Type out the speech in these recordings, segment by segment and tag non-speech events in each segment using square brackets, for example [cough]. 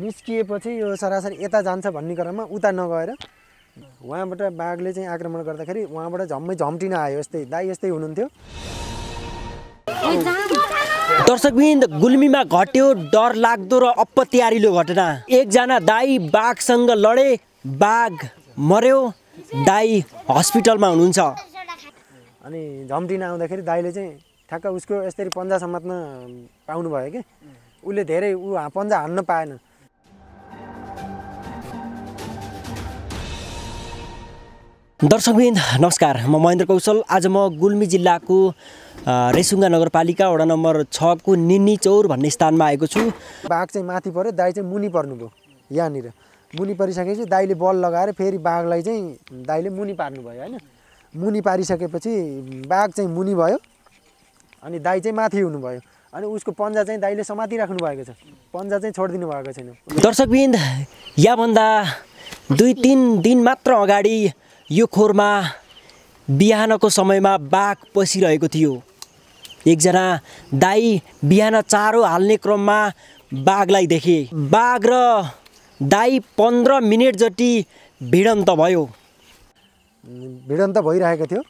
निस्किएपछि यो सरासरी यता जान्छ भन्ने क्रममा उता नगएर उहाँबाट बाघले चाहिँ आक्रमण गर्दाखेरि उहाँबाट झम्मै झम्टिन आयो यस्तै दाई यस्तै हुनुहुन्थ्यो दर्शकबिन्द गुल्मीमा घट्यो डर लाग्दो र अपत्यारिलो घटना एकजना दाई बाघसँग लडे बाघ मर्यो दाई हस्पिटलमा हुनुहुन्छ अनि झम्टिन आउँदाखेरि दाईले चाहिँ ठ्याक्क उसको यसरी पन्जा समात्न पाउनुभयो कि उसले धेरै ऊ पन्जा हान्न पाएन दर्शकबिन नमस्कार म महेन्द्र कौशल आज म गुल्मी जिल्लाको रेसुङ्गा नगरपालिका वडा नम्बर छको निनी चौर भन्ने स्थानमा आएको छु बाघ चाहिँ माथि पऱ्यो दाई चाहिँ मुनि पर्नुभयो यहाँनिर मुनि परिसकेपछि दाईले बल लगाएर फेरि बाघलाई चाहिँ दाईले मुनि पार्नुभयो होइन मुनि पारिसकेपछि बाघ चाहिँ मुनि भयो अनि दाई चाहिँ माथि हुनुभयो अनि उसको पन्जा चाहिँ दाइले समातिराख्नु भएको छ पन्जा चाहिँ छोडिदिनु भएको छैन दर्शकबिन यहाँभन्दा दुई तिन दिन मात्र अगाडि यो खोरमा बिहानको समयमा बाघ पसिरहेको थियो एकजना दाई बिहान चारो हाल्ने क्रममा बाघलाई देखे बाघ र दाई पन्ध्र मिनट जति भिडन्त भयो भिडन्त भइरहेको थियो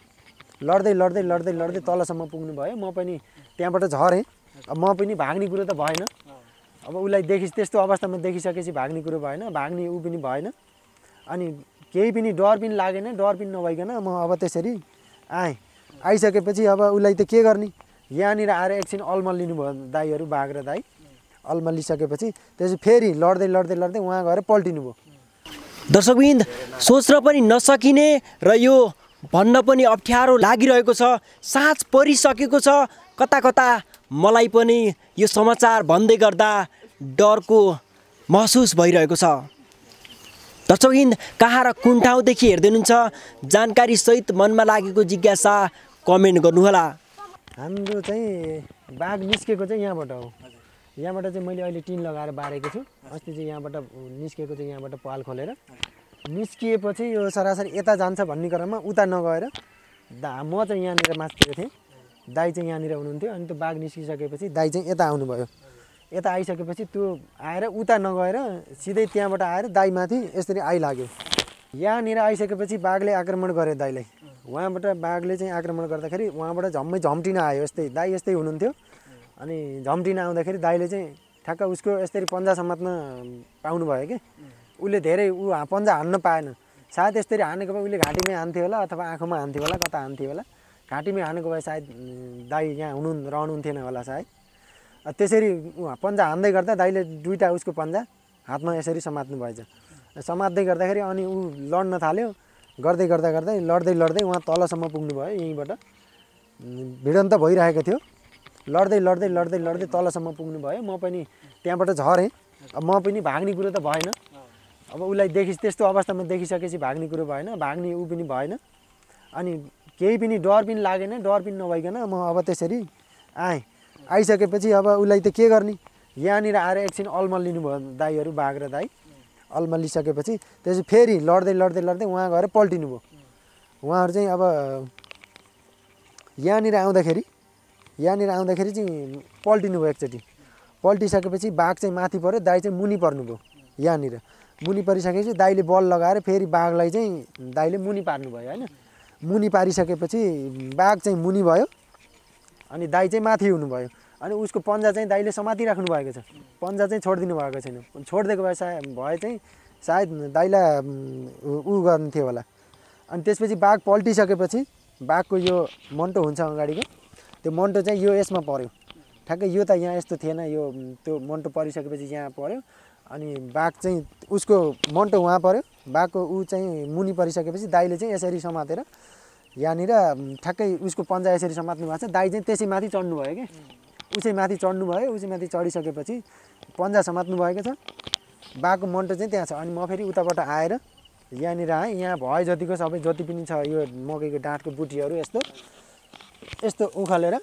लड्दै लड्दै लड्दै लड्दै तलसम्म पुग्नु भयो म पनि त्यहाँबाट झरेँ अब म पनि भाग्ने कुरो त भएन अब उसलाई देखि त्यस्तो अवस्थामा देखिसकेपछि भाग्ने कुरो भएन भाग्ने ऊ पनि भएन अनि केही पनि डर पनि लागेन डर पनि नभइकन म अब त्यसरी आएँ आइसकेपछि अब उसलाई त के गर्ने यहाँनिर आएर एकछिन लिनुभयो दाईहरू र दाई लिइसकेपछि त्यसपछि फेरि लड्दै लड्दै लड्दै उहाँ गएर पल्टिनु भयो दर्शकबिन्द सोच्न पनि नसकिने र यो भन्न पनि अप्ठ्यारो लागिरहेको छ साँच परिसकेको छ कता कता मलाई पनि यो समाचार भन्दै गर्दा डरको महसुस भइरहेको छ दर्शकहिन्द कहाँ र कुन ठाउँदेखि हेर्दै हुनुहुन्छ जानकारी सहित मनमा लागेको जिज्ञासा कमेन्ट गर्नुहोला हाम्रो चाहिँ बाघ निस्केको चाहिँ यहाँबाट हो यहाँबाट चाहिँ मैले अहिले टिन लगाएर बारेको छु अस्ति चाहिँ यहाँबाट निस्केको चाहिँ यहाँबाट पाल खोलेर निस्किएपछि यो सरासरी यता जान्छ भन्ने क्रममा उता नगएर दा म चाहिँ यहाँनिर मास्केको थिएँ दाई चाहिँ यहाँनिर हुनुहुन्थ्यो अनि त्यो बाघ निस्किसकेपछि दाई चाहिँ यता आउनुभयो यता आइसकेपछि त्यो आएर उता नगएर सिधै त्यहाँबाट आएर दाईमाथि यसरी आइलाग्यो यहाँनिर आइसकेपछि बाघले आक्रमण गरे दाईलाई उहाँबाट बाघले चाहिँ आक्रमण गर्दाखेरि उहाँबाट झम्मै झम्टिन आयो यस्तै दाई यस्तै हुनुहुन्थ्यो अनि झम्टिन आउँदाखेरि दाईले चाहिँ ठ्याक्क उसको यसरी पन्जा समात्न पाउनुभयो कि उसले धेरै ऊ पन्जा हान्न पाएन सायद यसरी हानेको भए उसले घाँटीमै हान्थ्यो होला अथवा आँखामा हान्थ्यो होला कता हान्थ्यो होला घाँटीमै हानेको भए सायद दाई यहाँ हुनु रहनुहुन्थेन होला सायद त्यसरी पन्जा हान्दै गर्दा दाइले दुइटा उसको पन्जा हातमा यसरी समात्नु भएछ समात्दै गर्दाखेरि अनि ऊ लड्न थाल्यो गर्दै गर्दा गर्दै लड्दै लड्दै उहाँ तलसम्म पुग्नु भयो यहीँबाट भिडन्त भइरहेको थियो लड्दै लड्दै लड्दै लड्दै तलसम्म पुग्नु भयो म पनि त्यहाँबाट झरेँ म पनि भाग्ने कुरो त भएन अब उसलाई देखि त्यस्तो अवस्थामा देखिसकेपछि भाग्ने कुरो भएन भाग्ने ऊ पनि भएन अनि केही पनि डर पनि लागेन डर पनि नभइकन म अब त्यसरी आएँ आइसकेपछि अब उसलाई त के गर्ने यहाँनिर आएर एकछिन अल्मल लिनुभयो दाईहरू बाघ र दाई अल्मल लिइसकेपछि त्यसपछि फेरि लड्दै लड्दै लड्दै उहाँ गएर पल्टिनु भयो उहाँहरू चाहिँ अब यहाँनिर आउँदाखेरि यहाँनिर आउँदाखेरि चाहिँ पल्टिनु भयो एकचोटि पल्टिसकेपछि बाघ चाहिँ माथि पऱ्यो दाई चाहिँ मुनि भयो यहाँनिर मुनि परिसकेपछि दाईले बल लगाएर फेरि बाघलाई चाहिँ दाईले मुनि भयो होइन मुनि पारिसकेपछि बाघ चाहिँ मुनि भयो अनि दाई चाहिँ माथि हुनुभयो अनि उसको पन्जा चाहिँ दाइले राख्नु भएको छ पन्जा चाहिँ छोडिदिनु भएको छैन छोडिदिएको भए सायद भए चाहिँ सायद दाइलाई ऊ थियो होला अनि त्यसपछि बाघ पल्टिसकेपछि बाघको यो मन्टो हुन्छ अगाडिको त्यो मन्टो चाहिँ यो यसमा पऱ्यो ठ्याक्कै यो त यहाँ यस्तो थिएन यो त्यो मन्टो परिसकेपछि यहाँ पऱ्यो अनि बाघ चाहिँ उसको मन्टो उहाँ पऱ्यो बाघको ऊ चाहिँ मुनि परिसकेपछि दाइले चाहिँ यसरी समातेर यहाँनिर ठ्याक्कै उसको पन्जा यसरी समात्नु भएको छ दाई चाहिँ त्यसै माथि चढ्नु भयो कि उसै चाहिँ माथि चढ्नु भयो चाहिँ माथि चढिसकेपछि पन्जा समात्नु भएको छ बाघको मन्टो चाहिँ त्यहाँ छ अनि म फेरि उताबाट आएर यहाँनिर आएँ यहाँ भयो जतिको सबै जति पनि छ यो मकैको डाँठको बुटीहरू यस्तो यस्तो उखालेर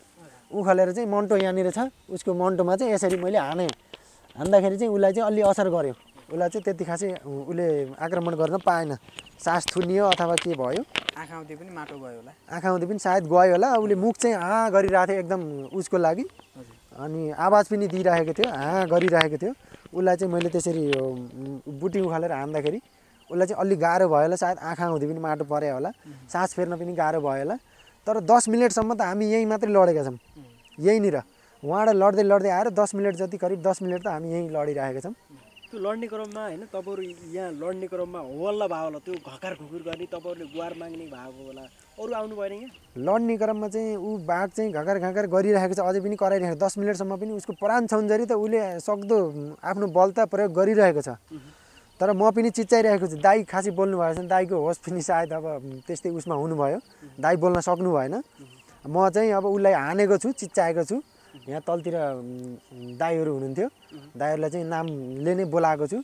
उखालेर चाहिँ मन्टो यहाँनिर छ उसको मन्टोमा चाहिँ यसरी मैले हानेँ हान्दाखेरि चाहिँ उसलाई चाहिँ अलि असर गऱ्यो उसलाई चाहिँ त्यति खासै उसले आक्रमण गर्न पाएन सास थुनियो अथवा के भयो आँखा आउँदै पनि माटो गयो होला आँखा आउँदै पनि सायद गयो होला उसले मुख चाहिँ हाँ गरिरहेको थियो एकदम उसको लागि अनि आवाज पनि दिइरहेको थियो हाँ गरिरहेको थियो उसलाई चाहिँ मैले त्यसरी बुटी उखालेर हान्दाखेरि उसलाई चाहिँ अलिक गाह्रो भयो होला सायद आँखा आउँदै पनि माटो पर्यो होला सास फेर्न पनि गाह्रो भयो होला तर दस मिनटसम्म त हामी यहीँ मात्रै लडेका छौँ यहीँनिर उहाँबाट लड्दै लड्दै आएर दस मिनट जति करिब दस मिनट त हामी यहीँ लडिरहेका छौँ त्यो लड्ने क्रममा होइन तपाईँहरू यहाँ लड्ने क्रममा होल्ला भयो होला त्यो घकार घुकुर गर्ने तपाईँहरूले गुहार माग्ने भएको होला अरू आउनु भएन यहाँ लड्ने क्रममा चाहिँ ऊ बाघ चाहिँ घकार घाँकार गरिरहेको छ अझै पनि कराइरहेको छ दस मिनटसम्म पनि उसको प्राण छन्जरी त उसले सक्दो आफ्नो बलता प्रयोग गरिरहेको छ तर म पनि चिच्चाइरहेको छु दाई खासै बोल्नु भएन दाईको होस् पनि सायद अब त्यस्तै उसमा हुनुभयो दाई बोल्न सक्नु भएन म चाहिँ अब उसलाई हानेको छु चिच्चाएको छु यहाँ तलतिर दाईहरू हुनुहुन्थ्यो दाईहरूलाई चाहिँ नामले नै बोलाएको छु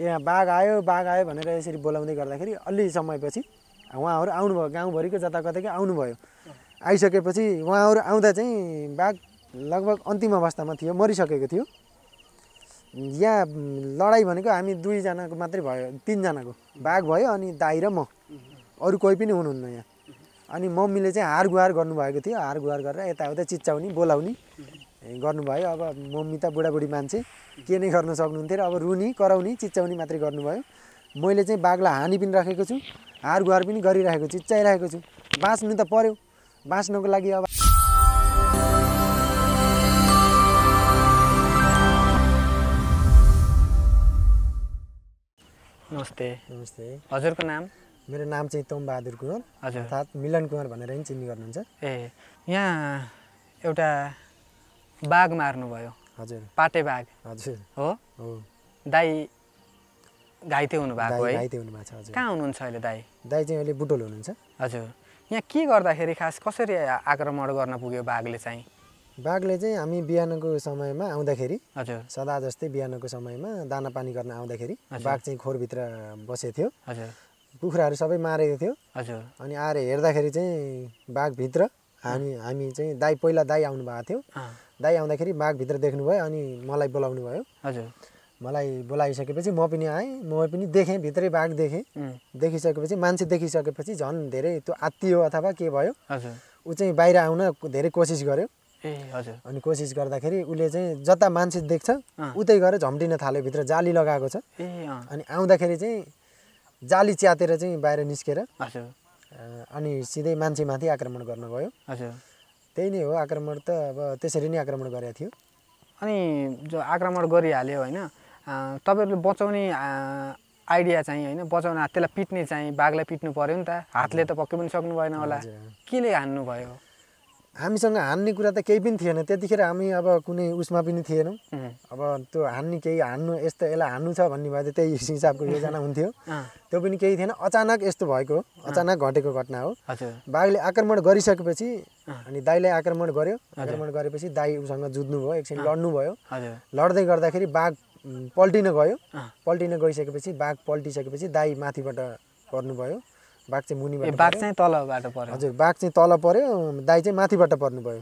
यहाँ बाघ आयो बाघ आयो भनेर यसरी बोलाउँदै गर्दाखेरि अलि समयपछि उहाँहरू आउनुभयो गाउँभरिको कतैकै आउनुभयो आइसकेपछि उहाँहरू आउँदा चाहिँ बाघ लगभग अन्तिम अवस्थामा थियो मरिसकेको थियो यहाँ लडाइँ भनेको हामी दुईजनाको मात्रै भयो तिनजनाको बाघ भयो अनि दाई र म अरू कोही पनि हुनुहुन्न यहाँ अनि मम्मीले चाहिँ हार गुहार गर्नुभएको थियो हार गुहार गरेर यताउता चिच्याउने बोलाउने गर्नुभयो अब मम्मी त बुढाबुढी मान्छे के नै गर्न सक्नुहुन्थ्यो र अब रुनी कराउने चिच्याउने मात्रै गर्नुभयो मैले चाहिँ बाघलाई हानि पनि राखेको छु हार गुहार पनि गरिराखेको छु चिच्याइराखेको छु बाँच्नु त पर्यो बाँच्नुको लागि अब नमस्ते नमस्ते हजुरको नाम मेरो नाम चाहिँ तोमबहादुर कुँवर अर्थात् मिलन कुँवर भनेर पनि चिन्ने गर्नुहुन्छ ए यहाँ एउटा बाघ मार्नुभयो हजुर पाटे बाघ हजुर हो दाई घाइते हुनुभएको है घाइते हुनुभएको छ हजुर कहाँ हुनुहुन्छ अहिले दाई दाई चाहिँ अहिले बुटोल हुनुहुन्छ हजुर यहाँ के गर्दाखेरि खास कसरी आक्रमण गर्न पुग्यो बाघले चाहिँ बाघले चाहिँ हामी बिहानको समयमा आउँदाखेरि हजुर सदा जस्तै बिहानको समयमा दाना पानी गर्न आउँदाखेरि बाघ चाहिँ खोरभित्र बसेको थियो हजुर कुखुराहरू सबै मारेको थियो हजुर अनि आएर हेर्दाखेरि चाहिँ बाघभित्र हामी हामी चाहिँ दाई पहिला दाई आउनु भएको थियो दाई आउँदाखेरि बाघभित्र देख्नुभयो अनि मलाई बोलाउनु भयो हजुर मलाई बोलाइसकेपछि म पनि आएँ म पनि देखेँ भित्रै बाघ देखेँ देखिसकेपछि मान्छे देखिसकेपछि झन् धेरै त्यो आत्तियो अथवा के भयो ऊ चाहिँ बाहिर आउन धेरै कोसिस गर्यो ए हजुर अनि कोसिस गर्दाखेरि उसले चाहिँ जता मान्छे देख्छ उतै गएर झम्टिन थाल्यो भित्र जाली लगाएको छ अनि आउँदाखेरि चाहिँ जाली च्यातेर चाहिँ बाहिर निस्केर अनि सिधै मान्छेमाथि आक्रमण गर्न गयो त्यही नै हो आक्रमण त अब त्यसरी नै आक्रमण गरेको थियो अनि जो आक्रमण गरिहाल्यो होइन तपाईँहरूले बचाउने आइडिया चाहिँ होइन बचाउन त्यसलाई पिट्ने चाहिँ बाघलाई पिट्नु पऱ्यो नि त हातले त पक्कै पनि सक्नु भएन होला केले हान्नु भयो हामीसँग हान्ने कुरा त केही पनि थिएन त्यतिखेर हामी अब कुनै उसमा पनि थिएनौँ अब त्यो हान्ने केही हान्नु यस्तो यसलाई हान्नु छ भन्ने भए त त्यही [laughs] हिसाबको योजना हुन्थ्यो त्यो पनि केही थिएन अचानक यस्तो भएको हो अचानक घटेको घटना हो बाघले आक्रमण गरिसकेपछि अनि दाईले आक्रमण गर्यो आक्रमण गरेपछि दाई उसँग भयो एकछिन लड्नु भयो लड्दै गर्दाखेरि बाघ पल्टिन गयो पल्टिन गइसकेपछि बाघ पल्टिसकेपछि दाई माथिबाट पर्नुभयो बाघ चाहिँ मुनिबाट बाघ चाहिँ तलबाट पर्यो हजुर बाघ चाहिँ तल पर्यो दाई चाहिँ माथिबाट पर्नु भयो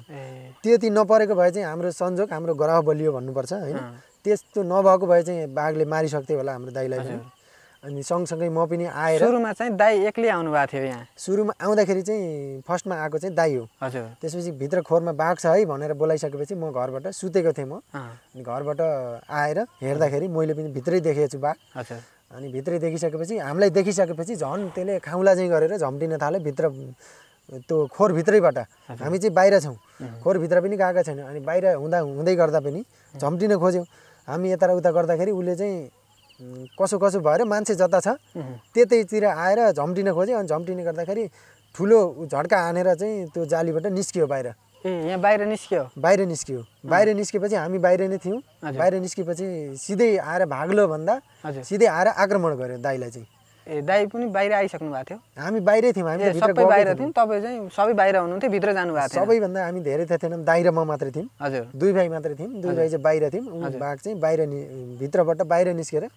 त्यति नपरेको भए चाहिँ हाम्रो संजोग हाम्रो ग्रह बलियो भन्नुपर्छ होइन त्यस्तो नभएको भए चाहिँ बाघले मारिसक्थ्यो होला हाम्रो दाईलाई पनि अनि सँगसँगै म पनि आएर सुरुमा चाहिँ दाई एक्लै आउनु भएको थियो यहाँ सुरुमा आउँदाखेरि चाहिँ फर्स्टमा आएको चाहिँ दाई हो हजुर त्यसपछि भित्र खोरमा बाघ छ है भनेर बोलाइसकेपछि म घरबाट सुतेको थिएँ म अनि घरबाट आएर हेर्दाखेरि मैले पनि भित्रै देखेको छु बाघ अनि भित्रै देखिसकेपछि हामीलाई देखिसकेपछि झन् त्यसले खाउला चाहिँ गरेर झम्टिन थाल्यो भित्र त्यो खोरभित्रैबाट हामी चाहिँ बाहिर छौँ खोरभित्र पनि गएको छैन अनि बाहिर हुँदा हुँदै गर्दा पनि झम्टिन खोज्यौँ हामी यता र उता गर्दाखेरि उसले चाहिँ कसो कसो भएर मान्छे जता छ त्यतैतिर आएर झम्टिन खोज्यो अनि झम्टिने गर्दाखेरि ठुलो झड्का हानेर चाहिँ त्यो जालीबाट निस्कियो बाहिर यहाँ बाहिर निस्क्यो बाहिर निस्क्यो बाहिर निस्केपछि हामी बाहिर नै थियौँ बाहिर निस्केपछि सिधै आएर भाग्लो भन्दा सिधै आएर आक्रमण गर्यो दाईलाई चाहिँ ए दाई पनि बाहिर आइसक्नु भएको थियो हामी बाहिरै थियौँ हामी सबै बाहिर थियौँ तपाईँ चाहिँ सबै बाहिर हुनुहुन्थ्यो भित्र जानुभएको थियो सबैभन्दा हामी धेरै त थिएनौँ दाई र म मात्रै थियौँ हजुर दुई भाइ मात्रै थियौँ दुई भाइ चाहिँ बाहिर थियौँ भाग चाहिँ बाहिर भित्रबाट बाहिर निस्केर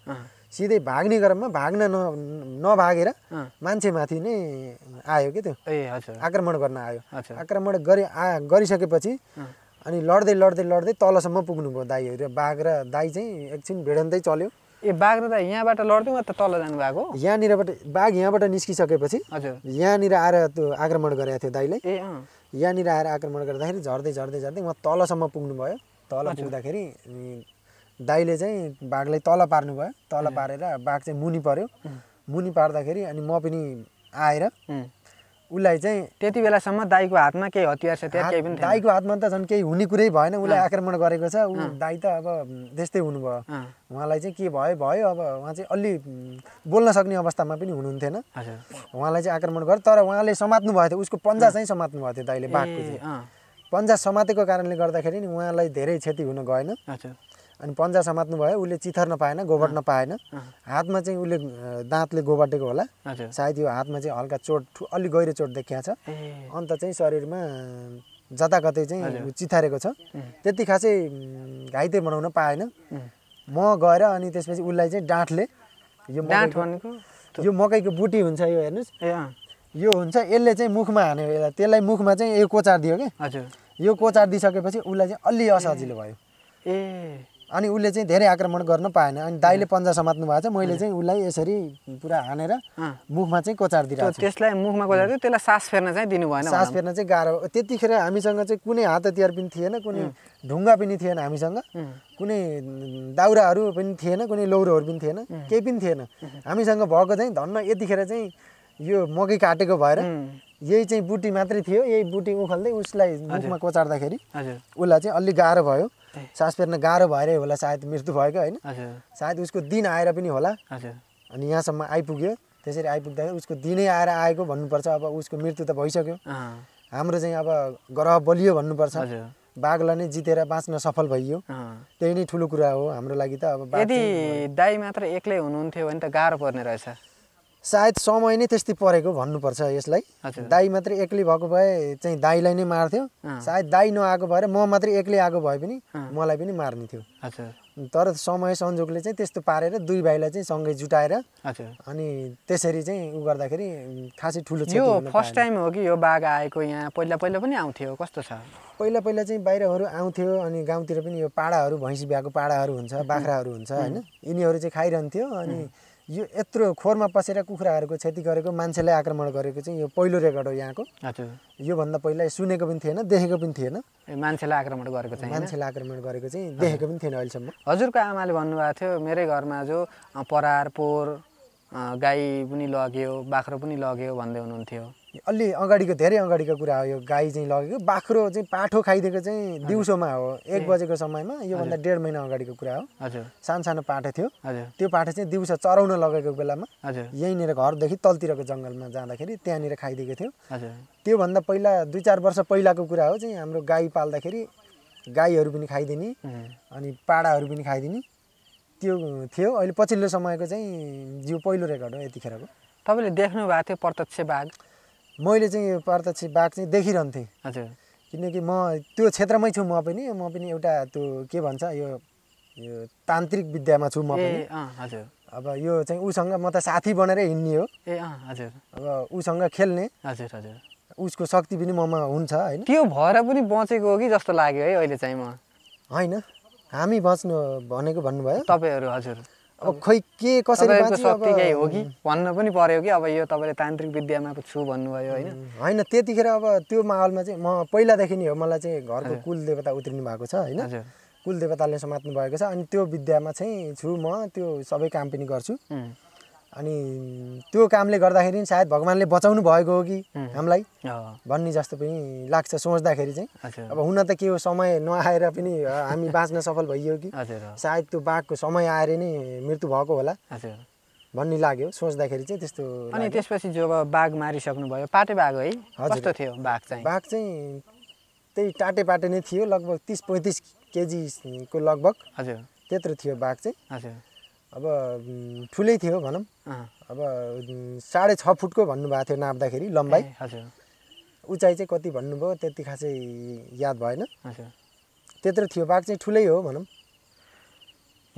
सिधै भाग्ने क्रममा भाग्न न नभागेर मान्छे माथि नै आयो कि त्यो ए हजुर आक्रमण गर्न आयो आक्रमण गरे आ गरिसकेपछि अनि लड्दै लड्दै लड्दै तलसम्म पुग्नुभयो दाईहरू बाघ र दाई चाहिँ एकछिन भिडन्तै चल्यो ए बाघ र दाई यहाँबाट लड्दै त तल जानु भएको यहाँनिरबाट बाघ यहाँबाट निस्किसकेपछि हजुर यहाँनिर आएर त्यो आक्रमण गरेको थियो दाईलाई यहाँनिर आएर आक्रमण गर्दाखेरि झर्दै झर्दै झर्दै उहाँ तलसम्म पुग्नु भयो तल पुग्दाखेरि दाईले चाहिँ बाघलाई तल पार्नु भयो तल पारेर बाघ चाहिँ मुनि पऱ्यो मुनि पार्दाखेरि अनि म पनि आएर उसलाई चाहिँ त्यति बेलासम्म दाईको हातमा केही हतियार छ त्यहाँ केही पनि दाईको हातमा त झन् केही हुने कुरै भएन उसलाई आक्रमण गरेको छ ऊ दाई त अब त्यस्तै हुनुभयो उहाँलाई चाहिँ के भयो भयो अब उहाँ चाहिँ अलि बोल्न सक्ने अवस्थामा पनि हुनुहुन्थेन उहाँलाई चाहिँ आक्रमण गर्यो तर उहाँले समात्नु भयो थियो उसको पन्जा चाहिँ समात्नु भएको थियो दाईले बाघको चाहिँ पन्जा समातेको कारणले गर्दाखेरि नि उहाँलाई धेरै क्षति हुन गएन अनि पन्जा समात्नु भयो उसले चिथर नपाएन गोबर नपाएन हातमा चाहिँ उसले दाँतले गोबटेको होला सायद यो हातमा चाहिँ हल्का चोट अलिक गहिरो चोट देखिया छ अन्त चाहिँ शरीरमा जताकतै चाहिँ चिथारेको छ त्यति खासै घाइते बनाउन पाएन म गएर अनि त्यसपछि उसलाई चाहिँ डाँठले यो भनेको यो मकैको बुटी हुन्छ यो हेर्नुहोस् यो हुन्छ यसले चाहिँ मुखमा हान्यो यसलाई त्यसलाई मुखमा चाहिँ यो कोचार दियो क्या यो कोचार दिइसकेपछि उसलाई चाहिँ अलि असजिलो भयो ए अनि उसले चाहिँ धेरै आक्रमण गर्न पाएन अनि दाइले पन्जा समात्नु भएको छ मैले चाहिँ उसलाई यसरी पुरा हानेर मुखमा चाहिँ कोचार दिइरहेको त्यसलाई मुखमा कोचार दियो त्यसलाई सास फेर्न चाहिँ दिनु भएन सास फेर्न चाहिँ गाह्रो त्यतिखेर हामीसँग चाहिँ कुनै हात हतियार पनि थिएन कुनै ढुङ्गा पनि थिएन हामीसँग कुनै दाउराहरू पनि थिएन कुनै लौरोहरू पनि थिएन केही पनि थिएन हामीसँग भएको चाहिँ धन्न यतिखेर चाहिँ यो मकै काटेको भएर यही चाहिँ बुटी मात्रै थियो यही बुटी उखल्दै उसलाई मुखमा कोचार्दाखेरि उसलाई चाहिँ अलिक गाह्रो भयो सास फेर्न गाह्रो भएरै होला सायद मृत्यु भएको होइन सायद उसको दिन आएर पनि होला अनि यहाँसम्म आइपुग्यो त्यसरी आइपुग्दाखेरि उसको दिनै आएर आएको भन्नुपर्छ अब उसको मृत्यु त भइसक्यो हाम्रो चाहिँ अब ग्रह बलियो भन्नुपर्छ बाघलाई नै जितेर बाँच्न सफल भइयो त्यही नै ठुलो कुरा हो हाम्रो लागि त अब यदि दाई मात्र एक्लै हुनुहुन्थ्यो भने त गाह्रो पर्ने रहेछ सायद समय नै त्यस्तै परेको भन्नुपर्छ यसलाई दाई मात्रै एक्लै भएको भए चाहिँ दाईलाई नै मार्थ्यो सायद दाई नआएको भएर म मात्रै एक्लै आएको भए पनि मलाई पनि मार्ने थियो तर समय संजोगले चाहिँ त्यस्तो पारेर दुई भाइलाई चाहिँ सँगै जुटाएर अनि त्यसरी चाहिँ उ गर्दाखेरि खासै ठुलो यो फर्स्ट टाइम हो कि यो बाघ आएको यहाँ पहिला पहिला पनि आउँथ्यो कस्तो छ पहिला पहिला चाहिँ बाहिरहरू आउँथ्यो अनि गाउँतिर पनि यो पाडाहरू भैँसी बिहाको पाडाहरू हुन्छ बाख्राहरू हुन्छ होइन यिनीहरू चाहिँ खाइरहन्थ्यो अनि यो यत्रो खोरमा पसेर कुखुराहरूको क्षति गरेको मान्छेलाई आक्रमण गरेको चाहिँ यो पहिलो रेकर्ड हो यहाँको हजुर योभन्दा पहिला सुनेको पनि थिएन देखेको पनि थिएन मान्छेलाई आक्रमण गरेको चाहिँ मान्छेलाई आक्रमण गरेको चाहिँ देखेको पनि थिएन अहिलेसम्म हजुरको आमाले भन्नुभएको थियो मेरै घरमा जो परार पोहोर गाई पनि लग्यो बाख्रो पनि लग्यो भन्दै हुनुहुन्थ्यो अलि अगाडिको धेरै अगाडिको कुरा हो यो गाई चाहिँ लगेको बाख्रो चाहिँ पाठो खाइदिएको चाहिँ दिउँसोमा हो एक बजेको समयमा योभन्दा डेढ महिना अगाडिको कुरा हो हजुर सानो सानो पाठो थियो त्यो पाठो चाहिँ दिउँसो चराउन लगेको बेलामा यहीँनिर घरदेखि तलतिरको जङ्गलमा जाँदाखेरि त्यहाँनिर खाइदिएको थियो त्योभन्दा पहिला दुई चार वर्ष पहिलाको कुरा हो चाहिँ हाम्रो गाई पाल्दाखेरि गाईहरू पनि खाइदिने अनि पाडाहरू पनि खाइदिने त्यो थियो अहिले पछिल्लो समयको चाहिँ जिउ पहिलो रेकर्ड हो यतिखेरको तपाईँले देख्नु भएको थियो प्रत्यक्ष बाघ मैले चाहिँ यो प्रत्यक्ष बाघ चाहिँ देखिरहन्थेँ हजुर किनकि म त्यो क्षेत्रमै छु म पनि म पनि एउटा त्यो के भन्छ यो यो तान्त्रिक विद्यामा छु म पनि हजुर अब यो चाहिँ उसँग म त साथी बनेर हिँड्ने हो ए हजुर अब उसँग खेल्ने हजुर हजुर उसको शक्ति पनि ममा हुन्छ होइन त्यो भएर पनि बचेको हो कि जस्तो लाग्यो है अहिले चाहिँ म होइन हामी बच्नु भनेको भन्नुभयो तपाईँहरू हजुर अब खोइ के कसरी केही हो कि भन्नु पनि पर्यो कि अब यो तपाईँले तान्त्रिक विद्यामा छु भन्नुभयो होइन होइन त्यतिखेर अब त्यो माहौलमा चाहिँ म पहिलादेखि नै हो मलाई चाहिँ घरको कुल देवता उत्रिनु भएको छ होइन कुल देवताले समात्नु भएको छ अनि त्यो विद्यामा चाहिँ छु म त्यो सबै काम पनि गर्छु अनि त्यो कामले गर्दाखेरि सायद भगवान्ले बचाउनु भएको हो कि हामीलाई भन्ने जस्तो पनि लाग्छ सोच्दाखेरि चाहिँ अब हुन त के हो समय नआएर पनि हामी [laughs] बाँच्न सफल भइयो कि सायद त्यो बाघको समय आएर नै मृत्यु भएको होला भन्ने लाग्यो सोच्दाखेरि चाहिँ त्यस्तो अनि त्यसपछि जो बाघ मारिसक्नु भयो पाटे बाघ है कस्तो थियो बाघ चाहिँ बाघ चाहिँ त्यही टाटे पाटे नै थियो लगभग तिस पैँतिस केजीको लगभग हजुर त्यत्रो थियो बाघ चाहिँ हजुर अब ठुलै थियो भनौँ अब साढे छ फुटको भन्नुभएको थियो नाप्दाखेरि लम्बाइ हजुर उचाइ चाहिँ कति भन्नुभयो त्यति खासै याद भएन त्यत्रो थियो बाघ चाहिँ ठुलै हो भनौँ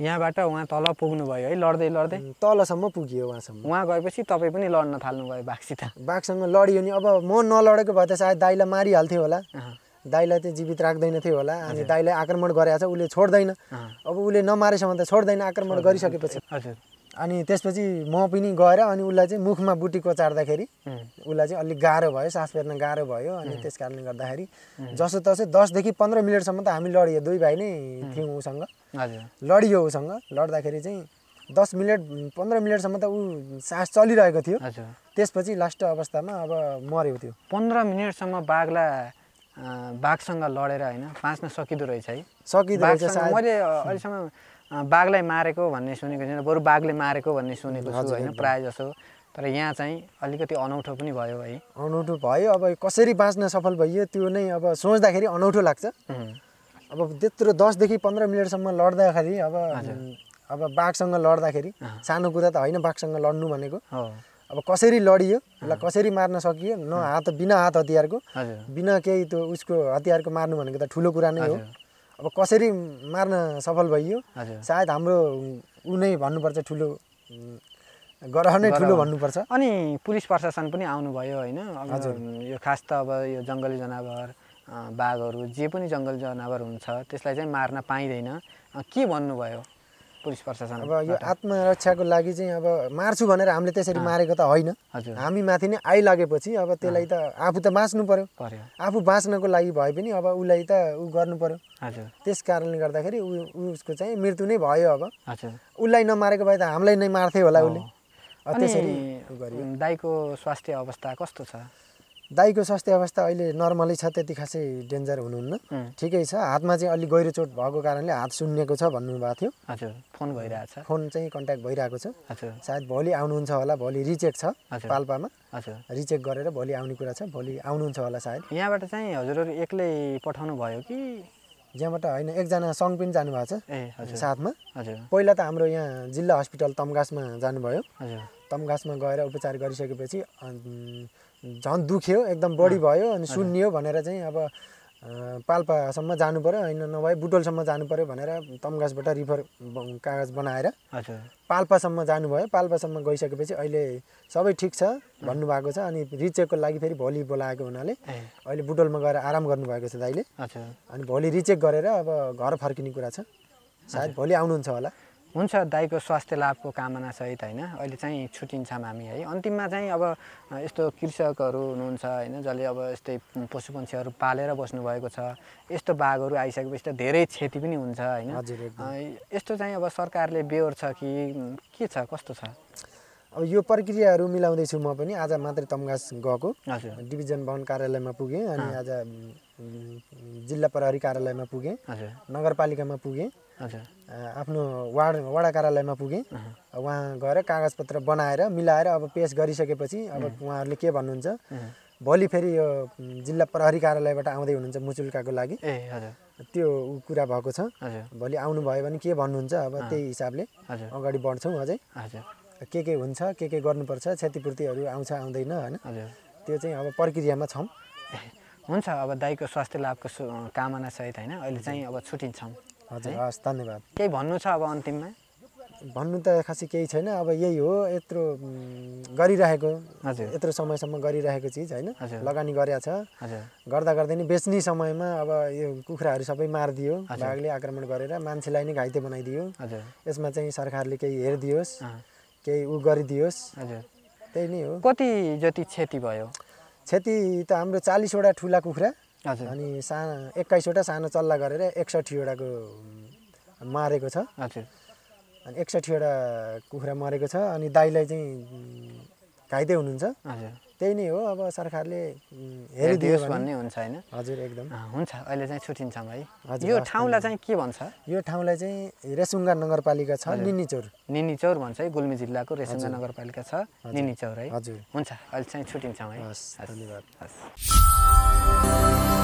यहाँबाट उहाँ तल पुग्नु भयो है लड्दै लड्दै तलसम्म पुगियो उहाँसम्म उहाँ गएपछि तपाईँ पनि लड्न थाल्नुभयो बाघसित बाघसँग लडियो नि अब म नलडेको भए त सायद दाइलाई मारिहाल्थ्यो होला दाईलाई चाहिँ जीवित राख्दैन थियो होला अनि दाईलाई आक्रमण गरेछ उसले छोड्दैन अब उसले नमारेसम्म त छोड्दैन आक्रमण गरिसकेपछि अनि त्यसपछि म पनि गएर अनि उसलाई चाहिँ मुखमा बुटी कोचार्दाखेरि उसलाई चाहिँ अलिक गाह्रो भयो सास फेर्न गाह्रो भयो अनि त्यस कारणले गर्दाखेरि जसो तसो दसदेखि पन्ध्र मिनटसम्म त हामी लडियो दुई भाइ नै थियौँ उसँग लडियो उसँग लड्दाखेरि चाहिँ दस मिनट पन्ध्र मिनटसम्म त ऊ सास चलिरहेको थियो त्यसपछि लास्ट अवस्थामा अब मऱ्यो त्यो पन्ध्र मिनटसम्म बाघलाई बाघसँग लडेर होइन बाँच्न सकिँदो रहेछ है सकिँदो रहेछ मैले अहिलेसम्म बाघलाई मारेको भन्ने सुनेको छुइनँ बरु बाघले मारेको भन्ने सुनेको छु होइन प्रायः जसो तर यहाँ चाहिँ अलिकति अनौठो पनि भयो है अनौठो भयो अब कसरी बाँच्न सफल भइयो त्यो नै अब सोच्दाखेरि अनौठो लाग्छ अब त्यत्रो दसदेखि पन्ध्र मिनटसम्म लड्दाखेरि अब अब बाघसँग लड्दाखेरि सानो कुरा त होइन बाघसँग लड्नु भनेको अब कसरी लडियो उसलाई कसरी मार्न सकियो न हात बिना हात हतियारको बिना केही त्यो उसको हतियारको मार्नु भनेको त ठुलो कुरा नै हो अब कसरी मार्न सफल भइयो सायद हाम्रो ऊ नै भन्नुपर्छ ठुलो ग्रह नै ठुलो भन्नुपर्छ अनि पुलिस प्रशासन पनि आउनुभयो होइन हजुर यो खास त अब यो जङ्गली जनावर बाघहरू जे पनि जङ्गली जनावर हुन्छ त्यसलाई चाहिँ मार्न पाइँदैन के भन्नुभयो पुलिस प्रशासन अब यो आत्मरक्षाको लागि चाहिँ अब मार्छु भनेर हामीले त्यसरी मारेको त होइन हामी माथि नै आइलागेपछि अब त्यसलाई त आफू त बाँच्नु पर्यो आफू बाँच्नको लागि भए पनि अब उसलाई त ऊ गर्नु पर्यो त्यस कारणले गर्दाखेरि ऊ उसको चाहिँ मृत्यु नै भयो अब उसलाई नमारेको भए त हामीलाई नै मार्थ्यो होला उसले त्यसरी दाईको स्वास्थ्य अवस्था कस्तो छ दाईको स्वास्थ्य अवस्था अहिले नर्मलै छ त्यति खासै डेन्जर हुनुहुन्न ठिकै छ हातमा चाहिँ अलिक गहिरो चोट भएको कारणले हात सुन्नेको छ भन्नुभएको थियो फोन भइरहेको छ फोन चाहिँ कन्ट्याक्ट भइरहेको छ सायद भोलि आउनुहुन्छ होला भोलि रिचेक छ पाल्पामा रिचेक गरेर भोलि आउने कुरा छ भोलि आउनुहुन्छ होला सायद यहाँबाट चाहिँ हजुरहरू एक्लै पठाउनु भयो कि यहाँबाट होइन एकजना सङ्घ पनि जानुभएको छ साथमा पहिला त हाम्रो यहाँ जिल्ला हस्पिटल तमघासमा जानुभयो तमघासमा गएर उपचार गरिसकेपछि झन् दुख्यो एकदम बढी भयो अनि सुन्यो भनेर चाहिँ अब पाल्पासम्म जानु पऱ्यो होइन नभए बुटोलसम्म जानु पऱ्यो भनेर तमघासबाट रिफर कागज बनाएर पाल्पासम्म जानुभयो पाल्पासम्म गइसकेपछि अहिले सबै ठिक छ भन्नुभएको छ अनि रिचेकको लागि फेरि भोलि बोलाएको हुनाले अहिले बुटोलमा गएर आराम गर्नुभएको छ दाइले अनि भोलि रिचेक गरेर अब घर फर्किने कुरा छ सायद भोलि आउनुहुन्छ होला हुन्छ दाईको स्वास्थ्य लाभको कामना सहित होइन अहिले चाहिँ छुट्टिन्छौँ हामी है अन्तिममा चाहिँ अब यस्तो कृषकहरू हुनुहुन्छ होइन जसले अब यस्तै पशु पक्षीहरू पालेर बस्नुभएको छ यस्तो बाघहरू आइसकेपछि त धेरै क्षति पनि हुन्छ होइन यस्तो चाहिँ अब सरकारले बेहोर छ कि के छ कस्तो छ अब यो प्रक्रियाहरू मिलाउँदैछु म पनि आज मात्रै तमगास गएको डिभिजन भवन कार्यालयमा पुगेँ अनि आज जिल्ला प्रहरी कार्यालयमा पुगेँ नगरपालिकामा पुगेँ आफ्नो वार्ड वडा कार्यालयमा पुगेँ उहाँ गएर कागजपत्र बनाएर मिलाएर अब पेस गरिसकेपछि अब उहाँहरूले के भन्नुहुन्छ भोलि फेरि यो जिल्ला प्रहरी कार्यालयबाट आउँदै हुनुहुन्छ मुचुल्काको लागि त्यो कुरा भएको छ भोलि आउनुभयो भने के भन्नुहुन्छ अब त्यही हिसाबले अगाडि बढ्छौँ अझै के के हुन्छ के के गर्नुपर्छ क्षतिपूर्तिहरू आउँछ आउँदैन होइन त्यो चाहिँ अब प्रक्रियामा छौँ [laughs] हुन्छ अब दाईको स्वास्थ्य लाभको कामना सहित होइन अहिले चाहिँ अब छुट्टिन्छौँ हजुर हस् धन्यवाद केही भन्नु छ अब अन्तिममा भन्नु त खासै केही छैन अब यही हो यत्रो गरिरहेको हजुर यत्रो समयसम्म गरिरहेको चिज होइन लगानी गरेका छ गर्दा गर्दै नै बेच्ने समयमा अब यो कुखुराहरू सबै मारिदियो बाघले आक्रमण गरेर मान्छेलाई नै घाइते बनाइदियो हजुर यसमा चाहिँ सरकारले केही हेरिदियोस् केही उ गरिदियोस् हजुर त्यही नै हो कति जति क्षति भयो क्षति त हाम्रो चालिसवटा ठुला कुखुरा हजुर अनि सानो एक्काइसवटा सानो चल्ला गरेर एकसठीवटाको मारेको छ हजुर अनि एकसठीवटा कुखुरा मरेको छ अनि दाईलाई चाहिँ घाइते हुनुहुन्छ हजुर त्यही नै हो अब सरकारले हेरिदियोस् भन्ने हुन्छ होइन हजुर एकदम हुन्छ अहिले चाहिँ छुट्टिन्छौँ है यो ठाउँलाई चाहिँ के भन्छ यो ठाउँलाई चाहिँ रेसुङ्गा नगरपालिका छ निनिचौर निनिचौर भन्छ है गुल्मी जिल्लाको रेसुङ्गा नगरपालिका छ निनिचौर है हजुर हुन्छ अहिले चाहिँ छुट्टिन्छौँ है हस् धन्यवाद हस्